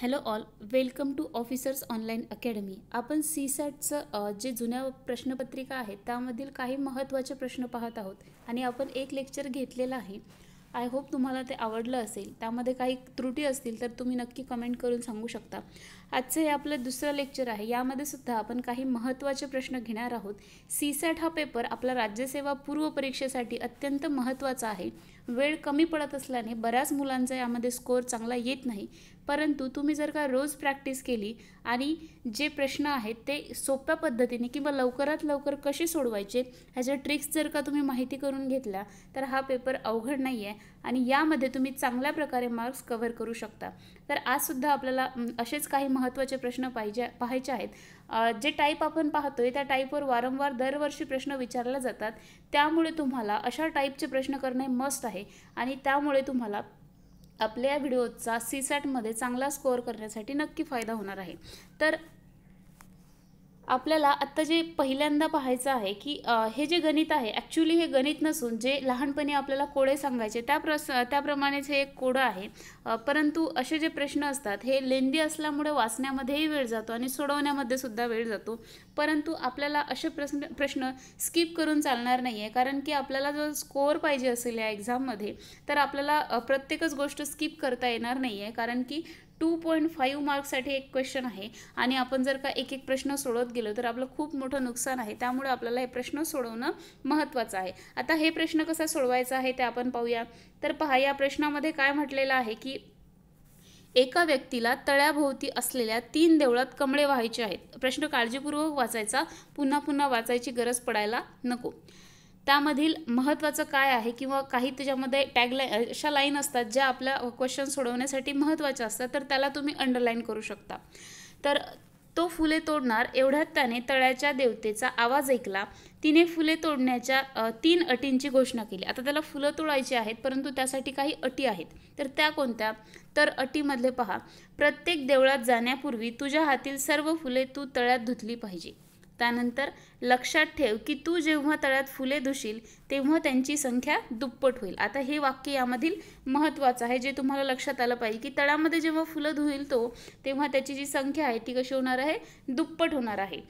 hello all welcome to officers online academy आपण C सॅटचं जे जुन्या प्रश्नपत्रिका आहेत त्यामधील काही महत्त्वाचे प्रश्न पाहत आहोत आणि आपण एक लेक्चर घेतलेलं आहे आय होप तुम्हाला ते आवडलं असेल त्यामध्ये काही त्रुटी असतील तर तुम्ही नक्की कमेंट करून सांगू शकता आजचं हे आपलं दुसरं लेक्चर आहे यामध्ये सुद्धा आपण काही महत्त्वाचे प्रश्न घेणार आहोत सी सॅट हा पेपर आपला राज्यसेवा पूर्व परीक्षेसाठी अत्यंत महत्त्वाचा आहे वेळ कमी पडत असल्याने बऱ्याच मुलांचा यामध्ये स्कोअर चांगला येत नाही परंतु तुम्ही जर का रोज प्रॅक्टिस केली आणि जे प्रश्न आहेत ते सोप्या पद्धतीने किंवा लवकरात लवकर कसे सोडवायचे ह्याच्या ट्रिक्स जर का तुम्ही माहिती करून घेतल्या तर हा पेपर अवघड नाही आहे आणि यामध्ये तुम्ही चांगल्या प्रकारे मार्क्स कव्हर करू शकता तर आजसुद्धा आपल्याला असेच काही महत्त्वाचे प्रश्न पाहिजे पाहायचे आहेत जे टाईप आपण पाहतोय त्या टाईपवर वारंवार दरवर्षी प्रश्न विचारले जातात त्यामुळे तुम्हाला अशा टाईपचे प्रश्न करणे मस्त आहे आणि त्यामुळे तुम्हाला आपल्या या व्हिडिओचा सी सॅटमध्ये चांगला स्कोअर करण्यासाठी नक्की फायदा होणार आहे तर आपल्याला आत्ता जे पहिल्यांदा पाहायचं आहे की हे जे गणित आहे ॲक्च्युली हे गणित नसून जे लहानपणी आपल्याला कोडे सांगायचे त्या प्रस त्याप्रमाणेच हे एक कोडं आहे परंतु असे जे प्रश्न असतात हे लेंदी असल्यामुळे वाचण्यामध्येही वेळ जातो आणि सोडवण्यामध्ये सुद्धा वेळ जातो परंतु आपल्याला असे प्रश्न प्रश्न स्किप करून चालणार नाही आहे कारण की आपल्याला जर स्कोअर पाहिजे असेल या एक्झाममध्ये तर आपल्याला प्रत्येकच गोष्ट स्किप करता येणार नाही आहे कारण की टू पॉईंट फाईव्ह मार्क्ससाठी एक क्वेश्चन आहे आणि आपण जर का एक एक प्रश्न सोडवत गेलो तर आपलं खूप मोठं नुकसान आहे त्यामुळे आपल्याला हे प्रश्न सोडवणं महत्त्वाचं आहे आता हे प्रश्न कसा सोडवायचा आहे ते आपण पाहूया तर पहा या प्रश्नामध्ये काय म्हटलेलं आहे की एका व्यक्तीला तळ्याभोवती असलेल्या तीन देवळात कमळे व्हायचे आहेत प्रश्न काळजीपूर्वक वाचायचा पुन्हा पुन्हा वाचायची गरज पडायला नको त्यामधील महत्त्वाचं काय आहे किंवा काही त्याच्यामध्ये टॅगलाईन अशा लाईन असतात ज्या आपल्या क्वेश्चन सोडवण्यासाठी महत्त्वाच्या असतात तर त्याला तुम्ही अंडरलाईन करू शकता तर तो फुले तोडणार एवढ्यात त्याने तळ्याच्या देवतेचा आवाज ऐकला तिने फुले तोडण्याच्या तीन अटींची घोषणा केली आता त्याला फुलं तोडायची आहेत परंतु त्यासाठी काही अटी आहेत तर त्या कोणत्या तर अटीमधले पहा प्रत्येक देवळात जाण्यापूर्वी तुझ्या हातील सर्व फुले तू तळ्यात धुतली पाहिजे त्यानंतर लक्षात ठेव की तू जेव्हा तळ्यात फुले धुशील तेव्हा त्यांची संख्या दुप्पट होईल आता हे वाक्य यामधील महत्त्वाचं आहे जे तुम्हाला लक्षात आलं पाहिजे की तळामध्ये जेव्हा फुलं धुईल तो तेव्हा त्याची जी संख्या आहे ती कशी होणार आहे दुप्पट होणार आहे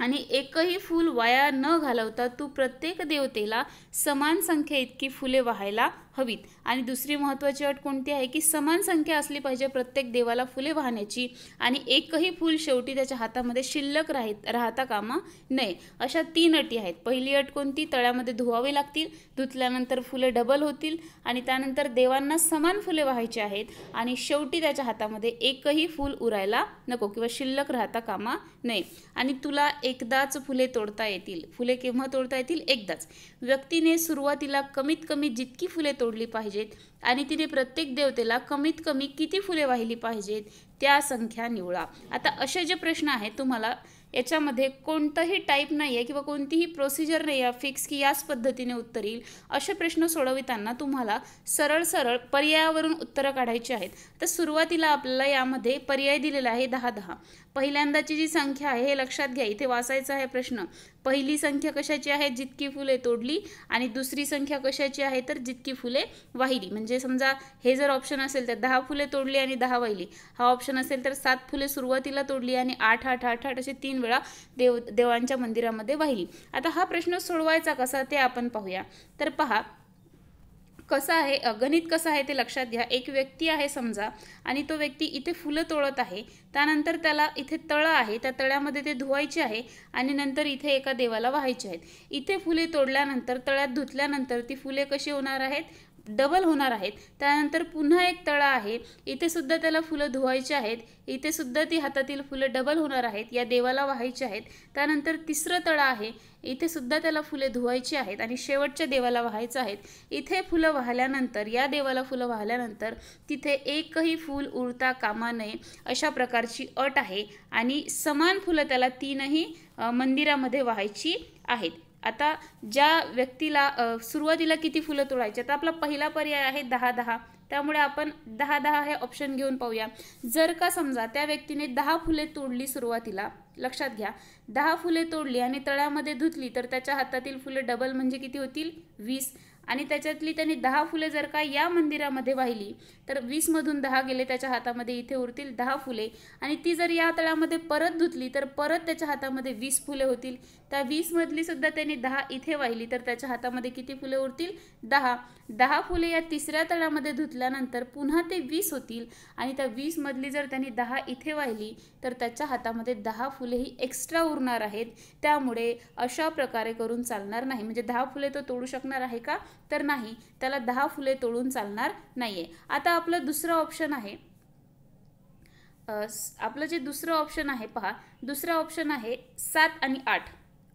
आणि एकही फूल वाया न घालवता तू प्रत्येक देवतेला समान संख्या इतकी फुले व्हायला हवीत आणि दुसरी महत्त्वाची अट कोणती आहे की समान संख्या असली पाहिजे प्रत्येक देवाला फुले वाहण्याची आणि एकही फूल शेवटी त्याच्या हातामध्ये शिल्लक राहत राहता कामा नये अशा तीन अटी आहेत पहिली अट कोणती तळ्यामध्ये धुवावी लागतील धुतल्यानंतर फुले डबल होतील आणि त्यानंतर देवांना समान फुले व्हायची आहेत आणि शेवटी त्याच्या हातामध्ये एकही फूल उरायला नको किंवा शिल्लक राहता कामा नये आणि तुला एकदाच फुले तोडता येतील फुले केव्हा तोडता येतील एकदाच व्यक्तीने सुरुवातीला कमीत कमी जितकी फुले तोडली पाहिजेत आणि तिने प्रत्येक देवतेला कमीत कमी किती फुले वाहिली पाहिजेत त्या संख्या निवडा आता असे जे प्रश्न आहेत तुम्हाला याच्यामध्ये कोणताही टाईप नाही आहे किंवा कोणतीही प्रोसिजर नाही आहे फिक्स की याच पद्धतीने उत्तर येईल असे प्रश्न सोडविताना तुम्हाला सरळ सरळ पर्यायावरून उत्तरं काढायची आहेत तर सुरुवातीला आपल्याला यामध्ये पर्याय दिलेला आहे दहा दहा पहिल्यांदाची जी संख्या आहे हे लक्षात घ्या इथे वाचायचा आहे प्रश्न पहिली संख्या कशाची आहे जितकी फुले तोडली आणि दुसरी संख्या कशाची आहे तर जितकी फुले वाहिली म्हणजे समजा हे जर ऑप्शन असेल तर दहा फुले तोडली आणि दहा वाहिली हा ऑप्शन असेल तर सात फुले सुरुवातीला तोडली आणि आठ आठ आठ आठ असे तीन वेळा देव देवांच्या मंदिरामध्ये वाहिली आता हा प्रश्न सोडवायचा कसा ते आपण पाहूया तर पहा कसं आहे गणित कसं आहे ते लक्षात घ्या एक व्यक्ती आहे समजा आणि तो व्यक्ती इथे फुलं तोडत आहे त्यानंतर त्याला इथे तळं आहे त्या तळ्यामध्ये ते धुवायचे आहे आणि नंतर इथे एका देवाला व्हायचे आहेत इथे फुले तोडल्यानंतर तळ्यात धुतल्यानंतर ती फुले कशी होणार आहेत डबल होणार आहेत त्यानंतर पुन्हा एक तळा आहे इथे सुद्धा त्याला फुलं धुवायची आहेत इथे सुद्धा ती हातातील फुलं डबल होणार आहेत या देवाला व्हायची आहेत त्यानंतर तिसरं तळा आहे इथे सुद्धा त्याला फुले धुवायची आहेत आणि शेवटच्या देवाला व्हायचं आहेत इथे फुलं वाहल्यानंतर या देवाला फुलं वाहल्यानंतर तिथे एकही फूल उरता कामा नये अशा प्रकारची अट आहे आणि समान फुलं त्याला तीनही मंदिरामध्ये व्हायची आहेत आता ज्या व्यक्तीला सुरुवातीला किती फुलं तोडायची आता आपला पहिला पर्याय आहे दहा दहा त्यामुळे आपण दहा दहा हे ऑप्शन घेऊन पाहूया जर का समजा त्या व्यक्तीने दहा फुले तोडली सुरुवातीला लक्षात घ्या दहा फुले तोडली आणि तळ्यामध्ये धुतली तर त्याच्या हातातील फुले डबल म्हणजे किती होतील वीस आणि त्याच्यातली त्यांनी दहा फुले जर का या मंदिरामध्ये वाहिली तर वीसमधून दहा गेले त्याच्या हातामध्ये इथे उरतील दहा फुले आणि ती जर या तळामध्ये परत धुतली तर परत त्याच्या हातामध्ये वीस फुले होतील त्या वीसमधली सुद्धा त्यांनी दहा इथे वाहिली तर त्याच्या हातामध्ये किती फुले उरतील दहा दहा फुले या तिसऱ्या तळामध्ये धुतल्यानंतर पुन्हा ते वीस होतील आणि त्या वीसमधली जर त्यांनी दहा इथे वाहिली तर त्याच्या हातामध्ये दहा फुले ही एक्स्ट्रा उरणार आहेत त्यामुळे अशा प्रकारे करून चालणार नाही म्हणजे दहा फुले तो तोडू शकणार आहे का तर नाही त्याला दहा फुले तोडून चालणार नाहीये आता आपलं दुसरं ऑप्शन आहे आपलं जे दुसरं ऑप्शन आहे पहा दुसरं ऑप्शन आहे सात आणि आठ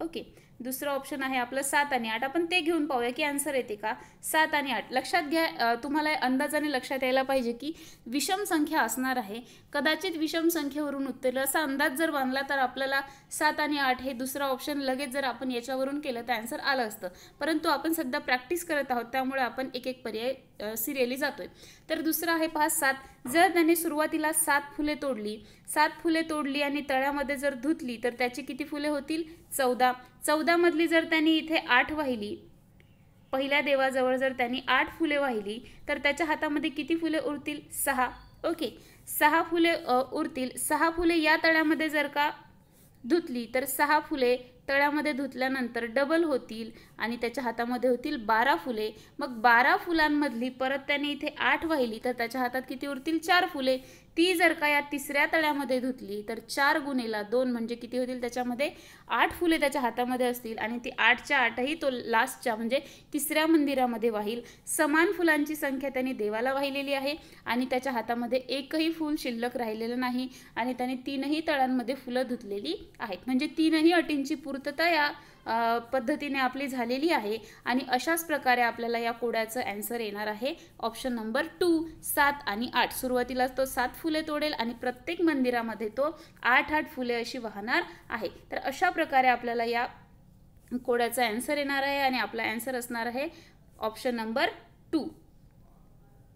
ओके दुसरं ऑप्शन आहे आपलं सात आणि आठ आपण ते घेऊन पाहूया की आन्सर येते का सात आणि आठ लक्षात घ्या तुम्हाला अंदाजाने लक्षात यायला पाहिजे की विषम संख्या असणार आहे कदाचित विषम संख्येवरून उत्तर असा अंदाज जर बांधला तर आपल्याला सात आणि आठ हे दुसरा ऑप्शन लगेच जर आपण याच्यावरून केलं तर आन्सर आलं असतं परंतु आपण सध्या प्रॅक्टिस करत आहोत त्यामुळे आपण एक एक पर्याय सिरियली जातोय तर दुसरं आहे पहा सात जर त्याने सुरुवातीला सात फुले तोडली सात फुले तोडली आणि तळ्यामध्ये जर धुतली तर त्याची किती फुले होतील चौदा चौदामधली जर त्यांनी इथे आठ वाहिली पहिल्या देवाजवळ जर त्यांनी आठ फुले वाहिली तर त्याच्या हातामध्ये किती फुले उरतील सहा ओके सहा फुले उरतील सहा फुले या तळ्यामध्ये जर का धुतली तर सहा फुले तळ्यामध्ये धुतल्यानंतर डबल होतील आणि त्याच्या हातामध्ये होतील बारा फुले मग बारा फुलांमधली परत त्याने इथे आठ वाहिली तर त्याच्या हातात किती उरतील चार फुले ती जर का या तिसऱ्या तळ्यामध्ये धुतली तर चार गुणेला दोन म्हणजे किती होतील त्याच्यामध्ये आठ फुले त्याच्या हातामध्ये असतील आणि ती आठच्या आठही तो लास्टच्या म्हणजे तिसऱ्या मंदिरामध्ये वाहील समान फुलांची संख्या त्यांनी देवाला वाहिलेली आहे आणि त्याच्या हातामध्ये एकही फूल शिल्लक राहिलेलं नाही आणि त्याने तीनही तळांमध्ये फुलं धुतलेली आहेत म्हणजे तीनही अटींची पूर्तता या पद्धतीने आपली झालेली आहे आणि अशाच प्रकारे आपल्याला या कोड्याचं अँसर येणार आहे ऑप्शन नंबर टू सात आणि आठ सुरुवातीलाच तो सात फुले तोडेल आणि प्रत्येक मंदिरामध्ये तो आठ आठ फुले अशी वाहणार आहे तर अशा प्रकारे आपल्याला या कोड्याचा ॲन्सर येणार आहे आणि आपला ॲन्सर असणार आहे option number two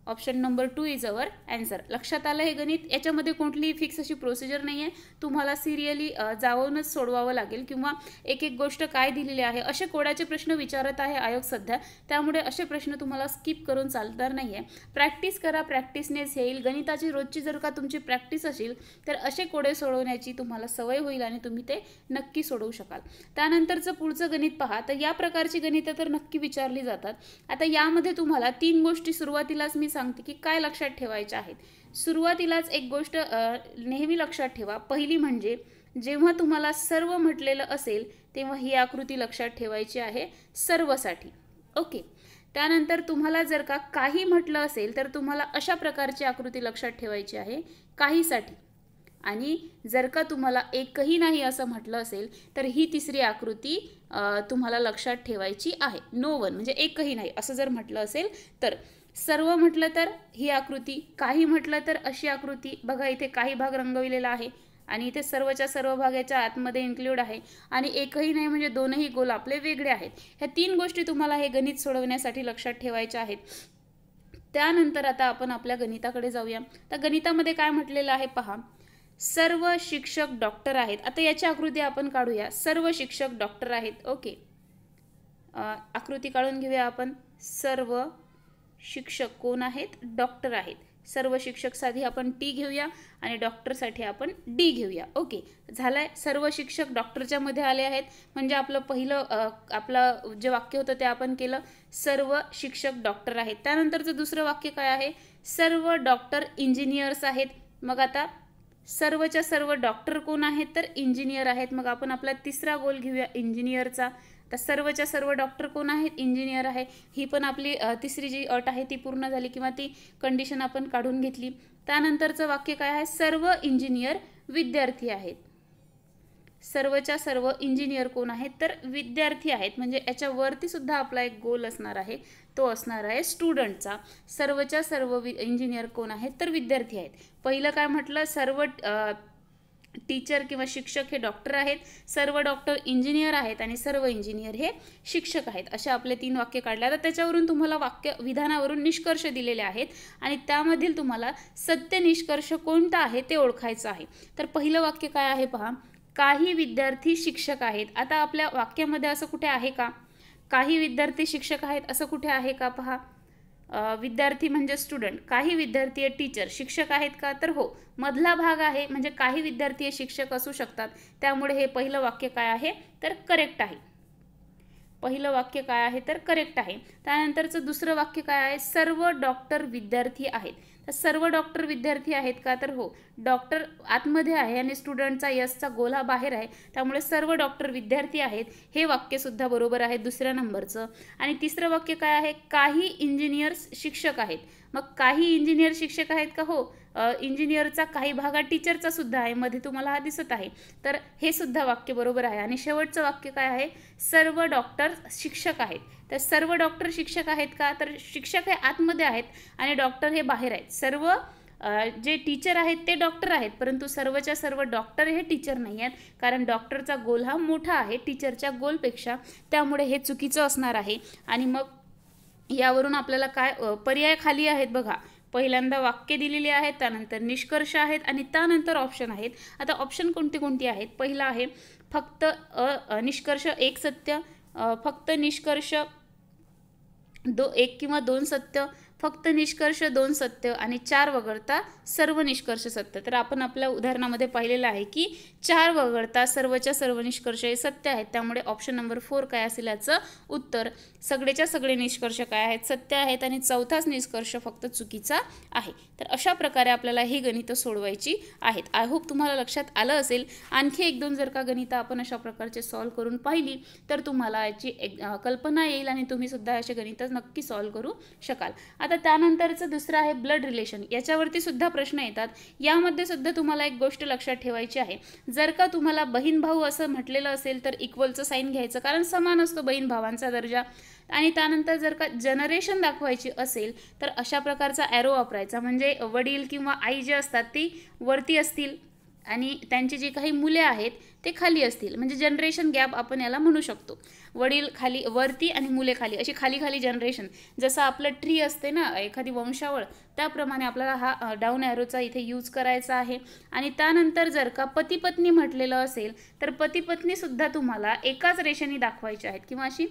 option number two is our answer लक्षात आलं हे गणित याच्यामध्ये कोणतीही फिक्स अशी प्रोसिजर नाही आहे तुम्हाला सिरियली जाऊनच सोडवावं लागेल किंवा एक एक गोष्ट काय दिलेली आहे असे कोड्याचे प्रश्न विचारत आहे आयोग सध्या त्यामुळे असे प्रश्न तुम्हाला स्किप करून चालणार नाही आहे प्रॅक्टिस करा प्रॅक्टिसनेच येईल गणिताची रोजची जर का तुमची प्रॅक्टिस असेल तर असे कोडे सोडवण्याची तुम्हाला सवय होईल आणि तुम्ही ते नक्की सोडवू शकाल त्यानंतरचं पुढचं गणित पहा तर या प्रकारची गणितं तर नक्की विचारली जातात आता यामध्ये तुम्हाला तीन गोष्टी सुरुवातीलाच मी सांगते की काय लक्षात ठेवायचे आहेत सुरुवातीलाच एक गोष्ट नेहमी लक्षात ठेवा पहिली म्हणजे जेव्हा तुम्हाला सर्व म्हटलेलं असेल तेव्हा ही आकृती लक्षात ठेवायची आहे सर्वसाठी ओके त्यानंतर तुम्हाला जर का काही म्हटलं असेल तर तुम्हाला अशा प्रकारची आकृती लक्षात ठेवायची आहे काहीसाठी आणि जर का तुम्हाला एकही नाही असं म्हटलं असेल तर ही तिसरी आकृती तुम्हाला लक्षात ठेवायची आहे नो वन म्हणजे एकही नाही असं जर म्हटलं असेल तर सर्व म्हटलं तर ही आकृती काही म्हटलं तर अशी आकृती बघा इथे काही भाग रंगविलेला आहे आणि इथे सर्वच्या सर्व भागाच्या आतमध्ये इन्क्ल्यूड आहे आणि एकही नाही म्हणजे दोनही गोल आपले वेगळे आहेत ह्या तीन गोष्टी तुम्हाला हे गणित सोडवण्यासाठी लक्षात ठेवायच्या आहेत त्यानंतर आता आपण आपल्या गणिताकडे जाऊया तर गणितामध्ये काय म्हटलेलं आहे पहा सर्व शिक्षक डॉक्टर आहेत आता याची आकृती आपण काढूया सर्व शिक्षक डॉक्टर आहेत ओके आकृती काढून घेऊया आपण सर्व शिक्षक कोण आहेत डॉक्टर आहेत सर्व शिक्षक शिक्षकसाठी आपण टी घेऊया आणि डॉक्टरसाठी आपण डी घेऊया ओके झालं सर्व शिक्षक डॉक्टरच्या मध्ये आले आहेत म्हणजे आपलं पहिलं आपलं जे वाक्य होतं ते आपण केलं सर्व शिक्षक डॉक्टर आहेत त्यानंतरचं दुसरं वाक्य काय आहे सर्व डॉक्टर इंजिनियर्स आहेत मग आता सर्वच्या सर्व डॉक्टर कोण आहेत तर इंजिनियर आहेत मग आपण आपला तिसरा गोल घेऊया इंजिनियरचा तर सर्वच्या सर्व डॉक्टर कोण आहेत इंजिनियर आहे ही पण आपली तिसरी जी अट आहे ती पूर्ण झाली किंवा ती कंडिशन आपण काढून घेतली त्यानंतरचं वाक्य काय आहे सर्व इंजिनियर विद्यार्थी आहेत सर्वच्या सर्व इंजिनियर कोण आहेत तर विद्यार्थी आहेत म्हणजे याच्यावरती सुद्धा आपला एक गोल असणार आहे तो असणार आहे स्टुडंटचा सर्वच्या सर्व वि इंजिनियर कोण आहेत तर विद्यार्थी आहेत पहिलं काय म्हटलं सर्व टीचर किंवा शिक्षक हे डॉक्टर आहेत सर्व डॉक्टर इंजिनियर आहेत आणि सर्व इंजिनियर हे शिक्षक आहेत असे आपले तीन वाक्य काढले तर त्याच्यावरून तुम्हाला वाक्य विधानावरून निष्कर्ष दिलेले आहेत आणि त्यामधील तुम्हाला सत्य निष्कर्ष कोणता आहे ते ओळखायचं आहे तर पहिलं वाक्य काय आहे पहा काही विद्यार्थी शिक्षक आहेत आता आपल्या वाक्यामध्ये असं कुठे आहे का काही विद्यार्थी शिक्षक आहेत असं कुठे आहे का पहा विद्यार्थी म्हणजे स्टुडंट काही विद्यार्थी टीचर शिक्षक आहेत का तर हो मधला भाग आहे म्हणजे काही विद्यार्थी शिक्षक असू शकतात त्यामुळे हे पहिलं वाक्य काय आहे तर करेक्ट आहे पहिलं वाक्य काय आहे तर करेक्ट आहे त्यानंतरचं दुसरं वाक्य काय आहे सर्व डॉक्टर विद्यार्थी आहेत सर्व डॉक्टर विद्यार्थी आहेत का तर हो डॉक्टर आतमध्ये आहे आणि स्टुडंटचा यसचा गोला बाहेर आहे त्यामुळे सर्व डॉक्टर विद्यार्थी आहेत हे सुद्धा बरोबर आहे दुसऱ्या नंबरचं आणि तिसरं वाक्य काय आहे काही इंजिनियर्स शिक्षक आहेत मग काही इंजिनियर शिक्षक आहेत का हो इंजिनियरचा काही भागात टीचरचा सुद्धा आहे मध्ये तुम्हाला हा दिसत आहे तर हे सुद्धा वाक्य बरोबर आहे आणि शेवटचं वाक्य काय आहे सर्व डॉक्टर शिक्षक आहेत तर सर्व डॉक्टर शिक्षक आहेत का तर शिक्षक हे आतमध्ये आहेत आणि डॉक्टर हे बाहेर आहेत सर्व जे टीचर आहेत ते डॉक्टर आहेत परंतु सर्वच्या सर्व डॉक्टर हे टीचर नाही आहेत कारण डॉक्टरचा गोल हा मोठा आहे टीचरच्या गोलपेक्षा त्यामुळे हे चुकीचं असणार आहे आणि मग यावरून आपल्याला काय पर्याय खाली आहेत बघा पहिल्यांदा वाक्य दिलेली आहेत त्यानंतर निष्कर्ष आहेत आणि त्यानंतर ऑप्शन आहेत आता ऑप्शन कोणती कोणती आहेत पहिला आहे फक्त निष्कर्ष एक सत्य फक्त निष्कर्ष दो एक किंवा दोन सत्य फक्त निष्कर्ष दोन सत्य आणि चार वगळता सर्व निष्कर्ष सत्य तर आपण आपल्या उदाहरणामध्ये पाहिलेलं आहे की चार वगळता सर्वच्या सर्व निष्कर्ष हे सत्य आहेत त्यामुळे ऑप्शन नंबर फोर काय असेल याचं उत्तर सगळेच्या सगळे निष्कर्ष काय आहेत सत्य आहेत आणि चौथाच निष्कर्ष फक्त चुकीचा आहे तर अशा प्रकारे आपल्याला ही गणितं सोडवायची आहेत आय होप तुम्हाला लक्षात आलं असेल आणखी एक दोन जर का गणितं आपण अशा प्रकारचे सॉल्व करून पाहिली तर तुम्हाला याची एक कल्पना येईल आणि तुम्ही सुद्धा असे गणितं नक्की सॉल्व करू शकाल आता त्यानंतरचं दुसरं आहे ब्लड रिलेशन याच्यावरती सुद्धा प्रश्न येतात यामध्ये सुद्धा तुम्हाला एक गोष्ट लक्षात ठेवायची आहे जर का तुम्हाला बहीण भाऊ असं म्हटलेलं असेल तर इक्वलचं साईन घ्यायचं कारण समान असतो बहीण भावांचा दर्जा आणि त्यानंतर जर का जनरेशन दाखवायची असेल तर अशा प्रकारचा ॲरो वापरायचा म्हणजे वडील किंवा आई जे असतात ती वरती असतील आणि त्यांची जी काही मुले आहेत ते खाली असतील म्हणजे जनरेशन गॅप आपण याला म्हणू शकतो वडील खाली वरती आणि मुले खाली अशी खाली खाली जनरेशन जसं आपलं ट्री असते ना एखादी वंशावळ त्याप्रमाणे आपल्याला हा डाऊन ॲरोचा इथे यूज करायचा आहे आणि त्यानंतर जर का पतीपत्नी म्हटलेलं असेल तर पतीपत्नीसुद्धा तुम्हाला एकाच रेषेने दाखवायची आहेत किंवा अशी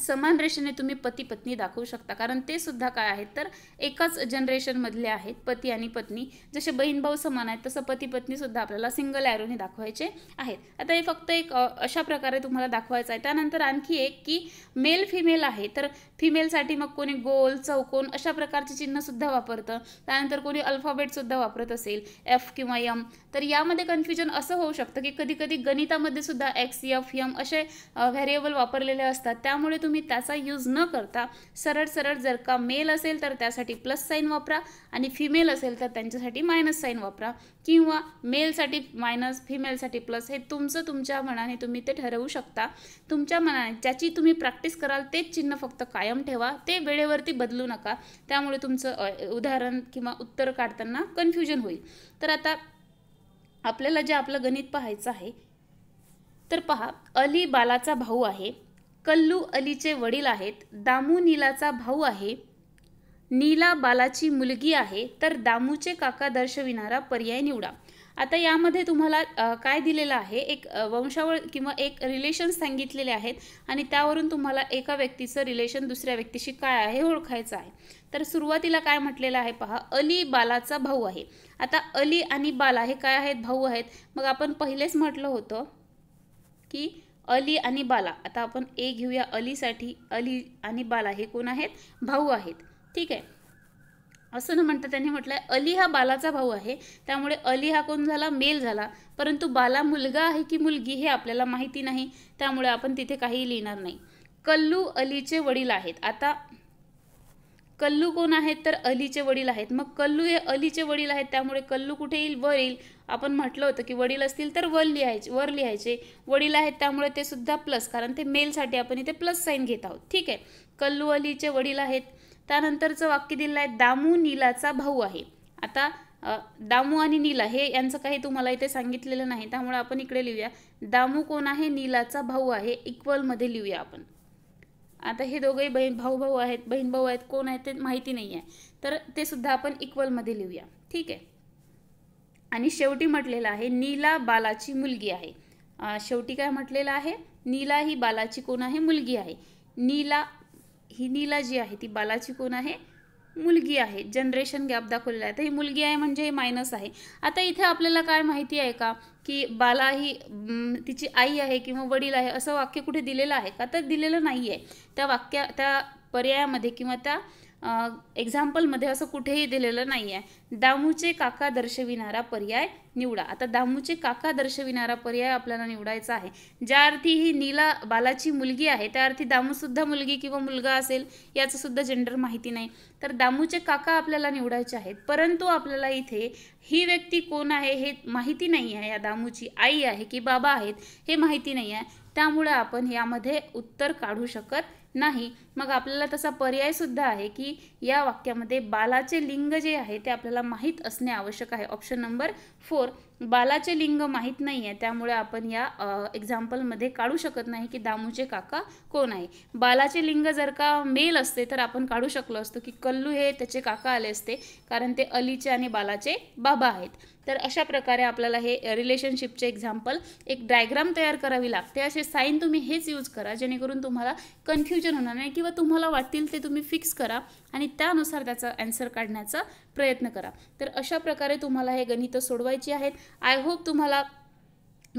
समान रेषेने तुम्ही पती पत्नी दाखवू शकता कारण ते सुद्धा काय आहेत तर एकाच जनरेशनमधले आहेत पती आणि पत्नी जसे बहीण भाऊ समान आहेत तसं पती सुद्धा आपल्याला सिंगल ॲरोने दाखवायचे आहेत आता हे फक्त एक अशा प्रकारे तुम्हाला दाखवायचं आहे त्यानंतर आणखी एक की मेल फिमेल आहे तर फिमेलसाठी मग कोणी गोल चौकोन अशा प्रकारचे चिन्हसुद्धा वापरतं त्यानंतर कोणी अल्फाबेटसुद्धा वापरत असेल एफ किंवा यम तर यामध्ये कन्फ्युजन असं होऊ शकतं की कधी कधी गणितामध्ये सुद्धा एक्स एफ यम असे व्हेरिएबल वापरलेले असतात त्यामुळे तुम्ही त्याचा यूज न करता सरळ सरळ जर का मेल असेल तर त्यासाठी प्लस साईन वापरा आणि फिमेल असेल तर त्यांच्यासाठी मायनस साईन वापरा किंवा मेलसाठी मायनस फिमेलसाठी प्लस हे तुमचं तुमच्या मनाने तुम्ही ते ठरवू शकता तुमच्या मनाने ज्याची तुम्ही प्रॅक्टिस कराल तेच चिन्ह फक्त कायम ठेवा ते वेळेवरती बदलू नका त्यामुळे तुमचं उदाहरण किंवा उत्तर काढताना कन्फ्युजन होईल तर आता आपल्याला जे आपलं गणित पाहायचं आहे तर पहा अली बालाचा भाऊ आहे कल्लू अलीचे वडील आहेत दामू नीलाचा भाऊ आहे नीला बालाची मुलगी आहे तर दामूचे काका दर्शविणारा पर्याय निवडा आता यामध्ये तुम्हाला काय दिलेलं आहे एक वंशावळ किंवा एक रिलेशन सांगितलेले आहेत आणि त्यावरून तुम्हाला एका व्यक्तीचं रिलेशन दुसऱ्या व्यक्तीशी काय आहे ओळखायचं आहे तर सुरुवातीला काय म्हटलेलं आहे पहा अली बालाचा भाऊ आहे आता अली आणि बाला हे काय आहेत भाऊ आहेत मग आपण पहिलेच म्हटलं होतं की अली आणि बाला आता आपण ए घेऊया अलीसाठी अली आणि बाला हे कोण आहेत भाऊ आहेत ठीक आहे असं न म्हणता त्यांनी म्हटलं अली हा बालाचा भाऊ आहे त्यामुळे अली हा कोण झाला मेल झाला परंतु बाला मुलगा आहे की मुलगी हे आपल्याला माहिती नाही त्यामुळे आपण तिथे काही लिहिणार नाही कल्लू अलीचे वडील आहेत आता कल्लू कोण आहेत तर अलीचे वडील आहेत मग कल्लू हे अलीचे वडील आहेत त्यामुळे कल्लू कुठे येईल वर येईल आपण म्हटलं होतं की वडील असतील तर वर लिहायचे वर लिहायचे वडील आहेत त्यामुळे ते सुद्धा प्लस कारण ते मेलसाठी आपण इथे प्लस साईन घेत आहोत ठीक आहे कल्लू अलीचे वडील आहेत त्यानंतरचं वाक्य दिलं आहे दामू नीलाचा भाऊ आहे आता दामू आणि नीला हे यांचं काही तुम्हाला इथे सांगितलेलं नाही त्यामुळे आपण इकडे लिहूया दामू कोण आहे नीलाचा भाऊ आहे इक्वलमध्ये लिहूया आपण आता हे दोघंही बहीण भाऊ भाऊ आहेत बहीण भाऊ आहेत कोण आहेत ते माहिती नाही आहे तर ते सुद्धा आपण इक्वलमध्ये लिहूया ठीक आहे आणि शेवटी म्हटलेलं आहे नीला बालाची मुलगी आहे शेवटी काय म्हटलेलं आहे नीला ही बालाची कोण आहे मुलगी आहे नीला ही नीला जी आहे ती बालाची कोण आहे मुलगी आहे जनरेशन गॅप दाखवलेला आहे तर ही मुलगी आहे म्हणजे हे मायनस आहे आता इथे आपल्याला काय माहिती आहे का की बाला ही तिची आई आहे किंवा वडील आहे असं वाक्य कुठे दिलेलं आहे का तर दिलेलं नाही आहे त्या वाक्या त्या पर्यायामध्ये किंवा त्या एक्झाम्पलमध्ये असं कुठेही दिलेलं नाही आहे दामूचे काका दर्शविणारा पर्याय निवडा आता दामूचे काका दर्शविणारा पर्याय आपल्याला निवडायचा आहे ज्या अर्थी ही नीला बालाची मुलगी आहे त्या अर्थी दामूसुद्धा मुलगी किंवा मुलगा असेल सुद्धा जेंडर माहिती नाही तर दामूचे काका आपल्याला निवडायचे आहेत परंतु आपल्याला इथे ही व्यक्ती कोण आहे हे माहिती नाही आहे या दामूची आई आहे की बाबा आहेत हे माहिती नाही आहे त्यामुळे आपण यामध्ये उत्तर काढू शकत नाही मग आपल्याला तसा सुद्धा आहे की या वाक्यामध्ये बालाचे लिंग जे आहे ते आपल्याला माहीत असणे आवश्यक आहे ऑप्शन नंबर फोर बालाचे लिंग माहीत नाही आहे त्यामुळे आपण या एक्झाम्पलमध्ये काढू शकत नाही की दामूचे काका कोण आहे बालाचे लिंग जर का मेल असते तर आपण काढू शकलो असतो की कल्लू हे त्याचे काका आले असते कारण ते अलीचे आणि बालाचे बाबा आहेत तर अशा प्रकारे आपल्याला हे रिलेशनशिपचे एक्झाम्पल एक डायग्राम तयार करावी लागते असे साईन तुम्ही हेच यूज करा जेणेकरून तुम्हाला कन्फ्युजन होणार नाही किंवा तुम्हाला वाटतील ते तुम्ही फिक्स करा आणि त्यानुसार त्याचा अँसर काढण्याचा प्रयत्न करा तर अशा प्रकारे तुम्हाला हे गणितं सोडवायची आहेत आय होप तुम्हाला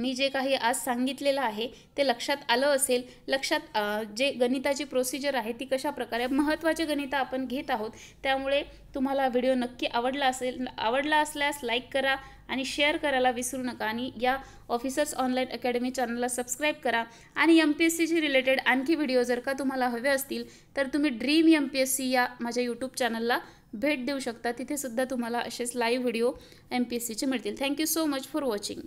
मी जे काही आज सांगितलेलं आहे ते लक्षात आलं असेल लक्षात जे गणिताची प्रोसिजर आहे ती कशा प्रकारे महत्त्वाचे गणितं आपण घेत आहोत त्यामुळे तुम्हाला व्हिडिओ नक्की आवडला असेल आवडला असल्यास लाईक करा आणि शेअर करायला विसरू नका आणि या ऑफिसर्स ऑनलाईन अकॅडमी चॅनलला सबस्क्राईब करा आणि एम पी एस सीशी रिलेटेड आणखी व्हिडिओ जर का तुम्हाला हवे असतील तर तुम्ही dream M P S C या माझ्या यूट्यूब चॅनलला भेट देऊ शकता तिथेसुद्धा तुम्हाला असेच live video M P S सीचे मिळतील thank you so much for watching